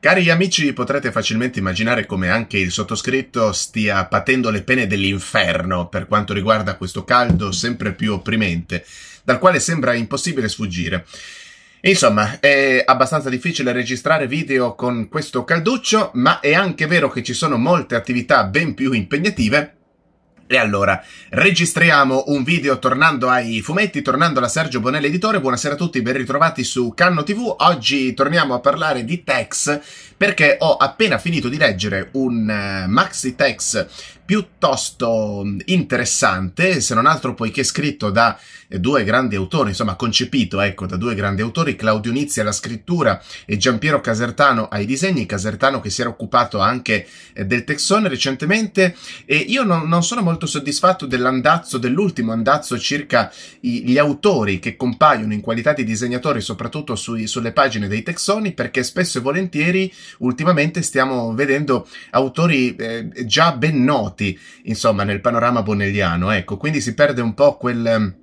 Cari amici, potrete facilmente immaginare come anche il sottoscritto stia patendo le pene dell'inferno per quanto riguarda questo caldo sempre più opprimente, dal quale sembra impossibile sfuggire. Insomma, è abbastanza difficile registrare video con questo calduccio, ma è anche vero che ci sono molte attività ben più impegnative e allora, registriamo un video tornando ai fumetti, tornando alla Sergio Bonelli Editore. Buonasera a tutti, ben ritrovati su Canno TV. Oggi torniamo a parlare di Tex perché ho appena finito di leggere un uh, maxi Tex piuttosto interessante, se non altro poiché scritto da eh, due grandi autori, insomma concepito ecco, da due grandi autori, Claudio Nizzi alla scrittura e Giampiero Casertano ai disegni, Casertano che si era occupato anche eh, del Texone recentemente e io non, non sono molto soddisfatto dell'andazzo, dell'ultimo andazzo circa i, gli autori che compaiono in qualità di disegnatori soprattutto sui, sulle pagine dei Texoni perché spesso e volentieri ultimamente stiamo vedendo autori eh, già ben noti Totti, insomma, nel panorama bonelliano. Ecco, quindi si perde un po' quel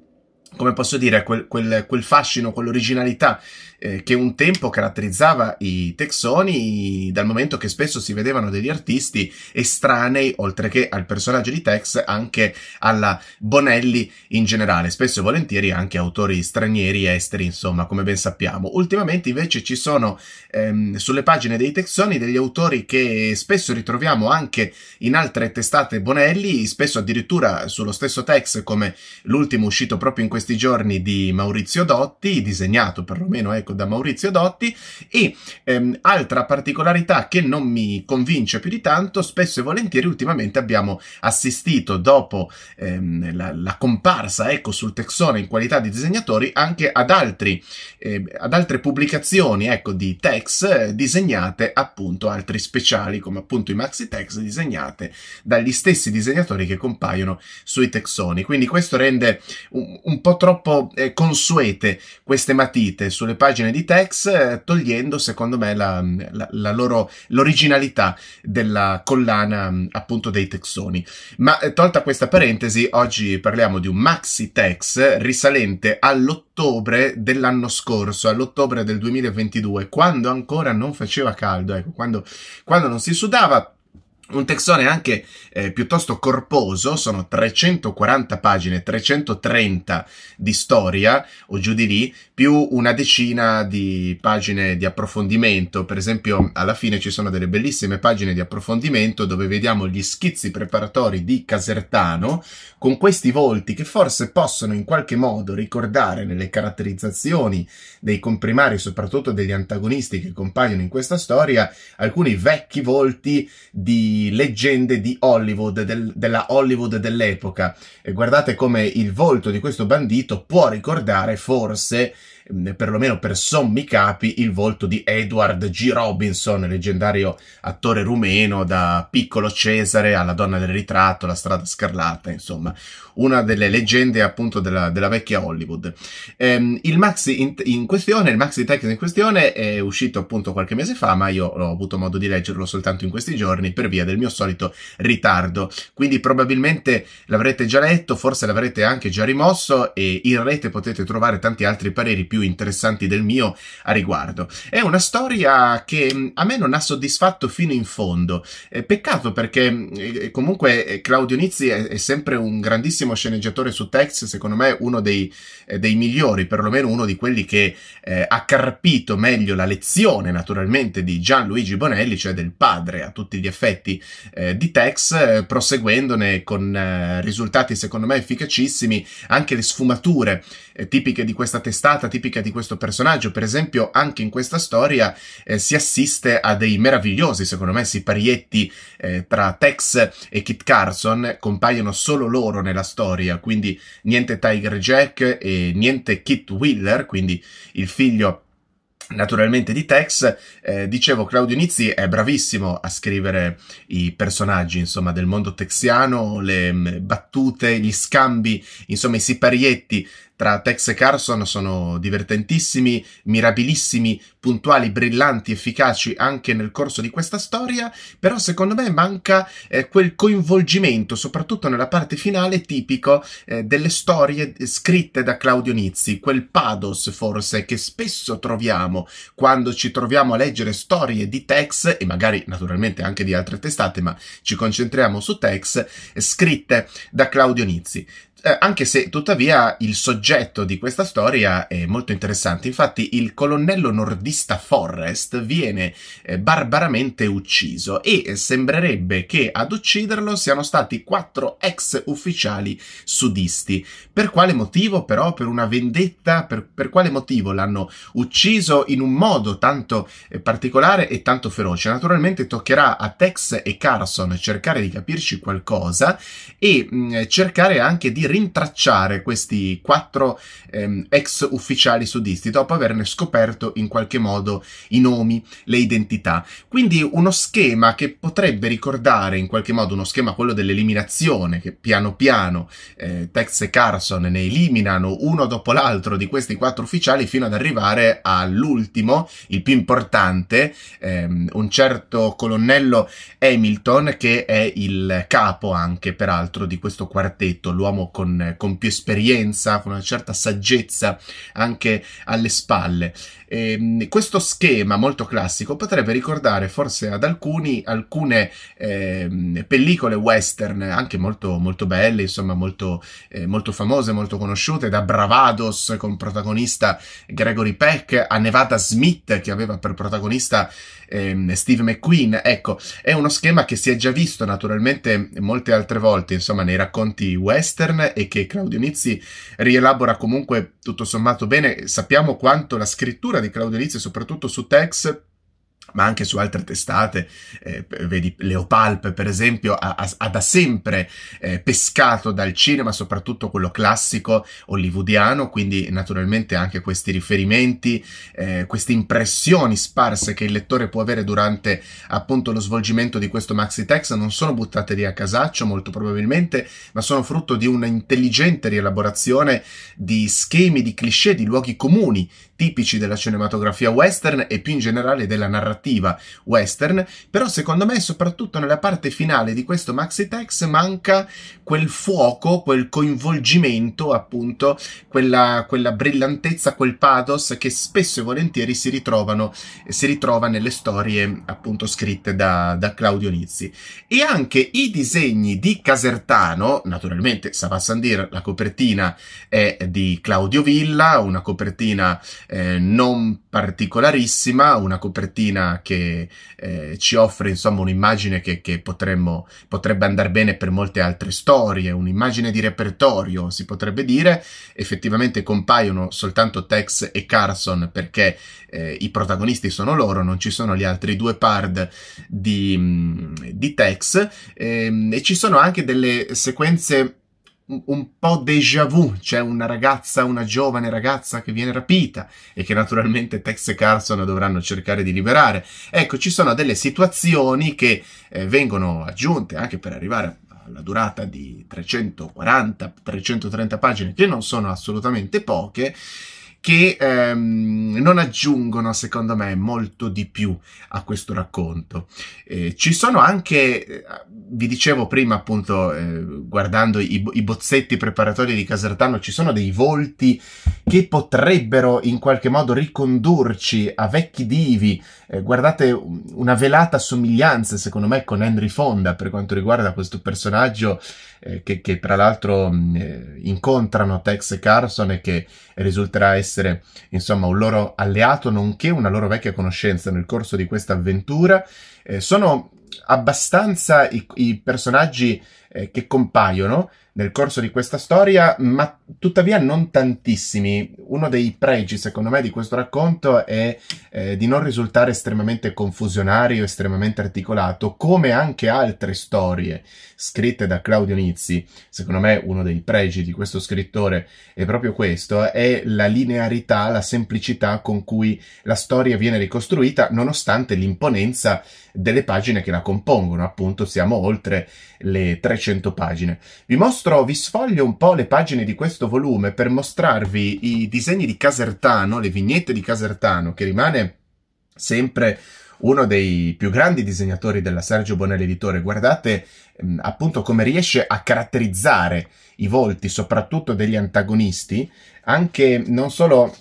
come posso dire, quel, quel, quel fascino, quell'originalità eh, che un tempo caratterizzava i Texoni, dal momento che spesso si vedevano degli artisti estranei, oltre che al personaggio di Tex, anche alla Bonelli in generale, spesso e volentieri anche autori stranieri, esteri, insomma, come ben sappiamo. Ultimamente invece ci sono ehm, sulle pagine dei Texoni degli autori che spesso ritroviamo anche in altre testate Bonelli, spesso addirittura sullo stesso Tex, come l'ultimo uscito proprio in questi giorni di Maurizio Dotti, disegnato perlomeno ecco, da Maurizio Dotti, e ehm, altra particolarità che non mi convince più di tanto, spesso e volentieri ultimamente abbiamo assistito dopo ehm, la, la, comparsa ecco, sul Texone in qualità di disegnatori anche ad, altri, ehm, ad altre pubblicazioni ecco, di Tex eh, disegnate appunto altri speciali come appunto i maxi Tex disegnate dagli stessi disegnatori che compaiono sui Texoni. Quindi questo rende un, un po' troppo eh, consuete queste matite sulle pagine di Tex, eh, togliendo secondo me la, mm, la, la loro, l'originalità della collana mm, appunto dei texoni. Ma eh, tolta questa parentesi, oggi parliamo di un maxi Tex risalente all'ottobre dell'anno scorso, all'ottobre del 2022, quando ancora non faceva caldo, ecco, quando, quando non si sudava un texone anche eh, piuttosto corposo, sono 340 pagine, 330 di storia o giù di lì, più una decina di pagine di approfondimento. Per esempio, alla fine ci sono delle bellissime pagine di approfondimento dove vediamo gli schizzi preparatori di Casertano con questi volti che forse possono in qualche modo ricordare nelle caratterizzazioni dei comprimari, soprattutto degli antagonisti che compaiono in questa storia, alcuni vecchi volti di leggende di Hollywood, del, della Hollywood dell'epoca. E guardate come il volto di questo bandito può ricordare forse Mm, perlomeno per sommi capi, il volto di Edward G. Robinson, leggendario attore rumeno, da Piccolo Cesare alla Donna del Ritratto, La Strada Scarlata, insomma, una delle leggende appunto della, della vecchia Hollywood. Ehm, il maxi in, in, questione, il maxi text in questione è uscito appunto qualche mese fa, ma io ho avuto modo di leggerlo soltanto in questi giorni per via del mio solito ritardo. Quindi probabilmente l'avrete già letto, forse l'avrete anche già rimosso e in rete potete trovare tanti altri pareri più più interessanti del mio a riguardo. È una storia che mm, a me non ha soddisfatto fino in fondo. Eh, peccato perché mm, eh, eh, comunque eh, Claudio Nizzi è, è, sempre un grandissimo sceneggiatore su Tex, secondo me uno dei, eh, dei migliori, perlomeno uno di quelli che eh, ha carpito meglio la lezione naturalmente di Gianluigi Bonelli, cioè del padre a tutti gli effetti di Tex, proseguendone con risultati secondo me efficacissimi, anche le sfumature tipiche di questa testata, tipiche tipica di questo personaggio. Per esempio, anche in questa storia eh, si assiste a dei meravigliosi, secondo me, siparietti eh, tra Tex e Kit Carson. Compaiono solo loro nella storia, quindi niente Tiger Jack e niente Kit Wheeler, quindi il figlio naturalmente di Tex, eh, dicevo Claudio Nizzi è bravissimo a scrivere i personaggi insomma del mondo texiano, le mh, mm, battute, gli scambi, insomma i siparietti tra Tex e Carson sono divertentissimi, mirabilissimi, puntuali, brillanti, efficaci anche nel corso di questa storia, però secondo me manca eh, quel coinvolgimento, soprattutto nella parte finale, tipico eh, delle storie scritte da Claudio Nizzi, quel pados forse che spesso troviamo quando ci troviamo a leggere storie di Tex e magari naturalmente anche di altre testate, ma ci concentriamo su Tex, eh, scritte da Claudio Nizzi. Eh, anche se tuttavia il soggetto di questa storia è molto interessante. Infatti il colonnello nordista Forrest viene eh, barbaramente ucciso e sembrerebbe che ad ucciderlo siano stati quattro ex ufficiali sudisti. Per quale motivo però? Per una vendetta? Per, per quale motivo l'hanno ucciso in un modo tanto eh, particolare e tanto feroce? Naturalmente toccherà a Tex e Carson cercare di capirci qualcosa e mh, mm, cercare anche di rintracciare questi quattro ehm, ex ufficiali sudisti dopo averne scoperto in qualche modo i nomi, le identità. Quindi uno schema che potrebbe ricordare in qualche modo uno schema quello dell'eliminazione che piano piano eh, Tex e Carson ne eliminano uno dopo l'altro di questi quattro ufficiali fino ad arrivare all'ultimo, il più importante, ehm, un certo colonnello Hamilton che è il capo anche peraltro di questo quartetto, l'uomo colonnello con, con più esperienza, con una certa saggezza anche alle spalle. E, ehm, questo schema molto classico potrebbe ricordare forse ad alcuni alcune eh, pellicole western anche molto, molto belle, insomma molto, eh, molto famose, molto conosciute, da Bravados con protagonista Gregory Peck a Nevada Smith che aveva per protagonista eh, Steve McQueen. Ecco, è uno schema che si è già visto naturalmente molte altre volte, insomma, nei racconti western e che Claudio Nizzi rielabora comunque tutto sommato bene. Sappiamo quanto la scrittura di Claudio Lizzi, soprattutto su Tex, ma anche su altre testate, eh, vedi Leopalp per esempio, ha, ha da sempre eh, pescato dal cinema, soprattutto quello classico hollywoodiano, quindi naturalmente anche questi riferimenti, eh, queste impressioni sparse che il lettore può avere durante appunto lo svolgimento di questo maxi text non sono buttate lì a casaccio molto probabilmente, ma sono frutto di un'intelligente rielaborazione di schemi, di cliché, di luoghi comuni tipici della cinematografia western e più in generale della narrazione narrativa western, però secondo me soprattutto nella parte finale di questo maxi text manca quel fuoco, quel coinvolgimento, appunto, quella, quella brillantezza, quel pathos che spesso e volentieri si ritrovano si ritrova nelle storie appunto scritte da, da Claudio Nizzi. E anche i disegni di Casertano, naturalmente Sava Sandir, la copertina è di Claudio Villa, una copertina eh, non particolarissima, una copertina che eh, ci offre insomma un'immagine che, che potremmo, potrebbe andare bene per molte altre storie, un'immagine di repertorio si potrebbe dire, effettivamente compaiono soltanto Tex e Carson perché eh, i protagonisti sono loro, non ci sono gli altri due pard di, mm, di Tex e, ehm, e ci sono anche delle sequenze un po' déjà vu, cioè una ragazza, una giovane ragazza che viene rapita e che naturalmente Tex e Carson dovranno cercare di liberare. Ecco, ci sono delle situazioni che eh, vengono aggiunte anche per arrivare alla durata di 340-330 pagine, che non sono assolutamente poche, che ehm, non aggiungono, secondo me, molto di più a questo racconto. Eh, ci sono anche, eh, vi dicevo prima, appunto, eh, guardando i, i, bozzetti preparatori di Casertano, ci sono dei volti che potrebbero in qualche modo ricondurci a vecchi divi. Eh, guardate una velata somiglianza, secondo me, con Henry Fonda per quanto riguarda questo personaggio eh, che, che, tra l'altro mm, incontrano Tex e Carson e che risulterà essere essere insomma un loro alleato nonché una loro vecchia conoscenza nel corso di questa avventura. Eh, sono abbastanza i, i personaggi eh, che compaiono, nel corso di questa storia, ma tuttavia non tantissimi. Uno dei pregi, secondo me, di questo racconto è eh, di non risultare estremamente confusionario, estremamente articolato, come anche altre storie scritte da Claudio Nizzi. Secondo me, uno dei pregi di questo scrittore è proprio questo, è la linearità, la semplicità con cui la storia viene ricostruita, nonostante l'imponenza delle pagine che la compongono. Appunto, siamo oltre le 300 pagine. Vi mostro mostro, vi sfoglio un po' le pagine di questo volume per mostrarvi i disegni di Casertano, le vignette di Casertano, che rimane sempre uno dei più grandi disegnatori della Sergio Bonelli Editore. Guardate mh, mm, appunto come riesce a caratterizzare i volti, soprattutto degli antagonisti, anche non solo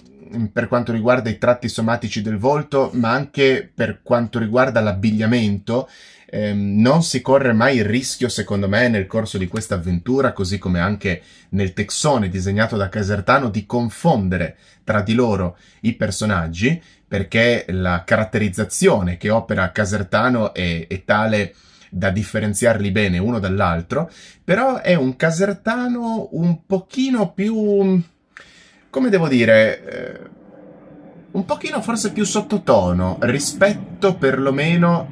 per quanto riguarda i tratti somatici del volto, ma anche per quanto riguarda l'abbigliamento, ehm, non si corre mai il rischio, secondo me, nel corso di questa avventura, così come anche nel texone disegnato da Casertano, di confondere tra di loro i personaggi, perché la caratterizzazione che opera Casertano è, è tale da differenziarli bene uno dall'altro, però è un casertano un pochino più come devo dire, eh, un pochino forse più sottotono rispetto perlomeno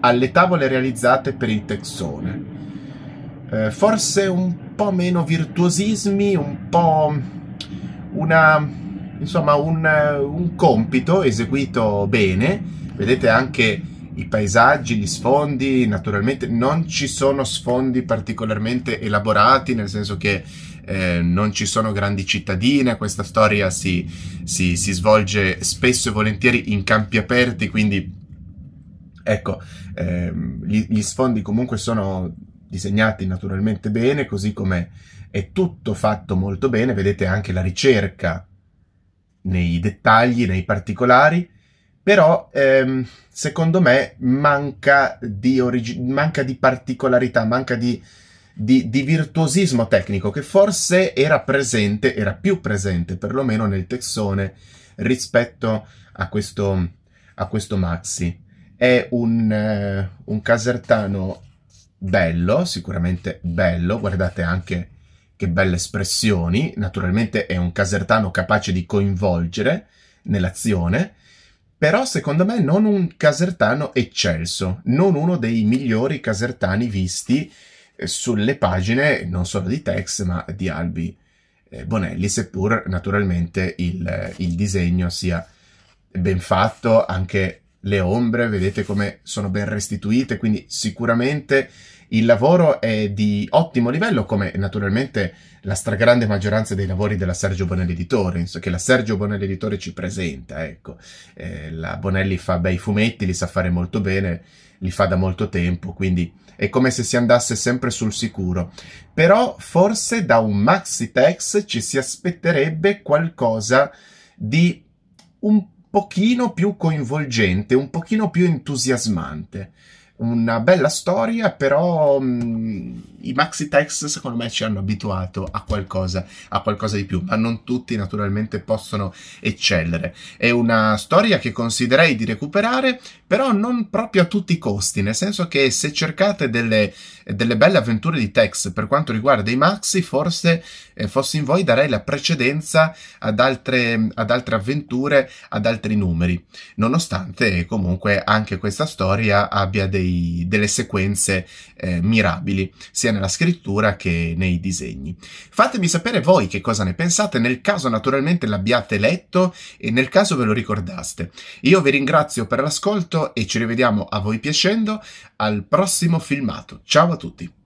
alle tavole realizzate per il Texone. Eh, forse un po' meno virtuosismi, un po' una insomma un, un, compito eseguito bene vedete anche i paesaggi, gli sfondi, naturalmente non ci sono sfondi particolarmente elaborati, nel senso che eh, non ci sono grandi cittadine, questa storia si, si, si svolge spesso e volentieri in campi aperti, quindi ecco, ehm, gli, gli, sfondi comunque sono disegnati naturalmente bene, così come è tutto fatto molto bene, vedete anche la ricerca nei dettagli, nei particolari, però ehm, secondo me manca di, manca di particolarità, manca di di, di, virtuosismo tecnico che forse era presente, era più presente perlomeno nel Texone rispetto a questo, a questo Maxi. È un, eh, un casertano bello, sicuramente bello, guardate anche che belle espressioni, naturalmente è un casertano capace di coinvolgere nell'azione, però secondo me non un casertano eccelso, non uno dei migliori casertani visti eh, sulle pagine non solo di Tex ma di Albi eh, Bonelli, seppur naturalmente il, eh, il disegno sia ben fatto, anche le ombre, vedete come sono ben restituite, quindi sicuramente il lavoro è di ottimo livello, come naturalmente la stragrande maggioranza dei lavori della Sergio Bonelli Editore, che la Sergio Bonelli Editore ci presenta, ecco. Eh, la Bonelli fa bei fumetti, li sa fare molto bene, li fa da molto tempo, quindi è come se si andasse sempre sul sicuro. Però forse da un maxi tex ci si aspetterebbe qualcosa di un pochino più coinvolgente, un pochino più entusiasmante una bella storia, però mh, mm, i maxi text secondo me ci hanno abituato a qualcosa, a qualcosa di più, ma non tutti naturalmente possono eccellere. È una storia che considerei di recuperare, però non proprio a tutti i costi, nel senso che se cercate delle, delle belle avventure di text per quanto riguarda i maxi, forse eh, fossi in voi darei la precedenza ad altre, ad altre avventure, ad altri numeri, nonostante comunque anche questa storia abbia dei dei, delle sequenze eh, mirabili, sia nella scrittura che nei disegni. Fatemi sapere voi che cosa ne pensate, nel caso naturalmente l'abbiate letto e nel caso ve lo ricordaste. Io vi ringrazio per l'ascolto e ci rivediamo a voi piacendo al prossimo filmato. Ciao a tutti!